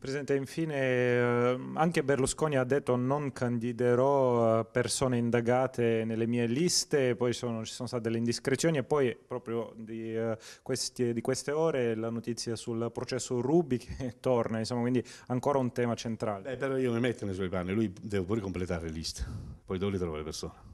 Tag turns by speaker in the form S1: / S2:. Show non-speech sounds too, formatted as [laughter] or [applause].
S1: Presidente, infine ehm, anche Berlusconi ha detto non candiderò eh, persone indagate nelle mie liste, poi sono, ci sono state delle indiscrezioni e poi proprio di, eh, questi, di queste ore la notizia sul processo Rubi che [laughs] torna, insomma, quindi ancora un tema centrale.
S2: Beh, però io mi metto nei suoi panni, lui deve pure completare le liste, poi dove li trovo le persone?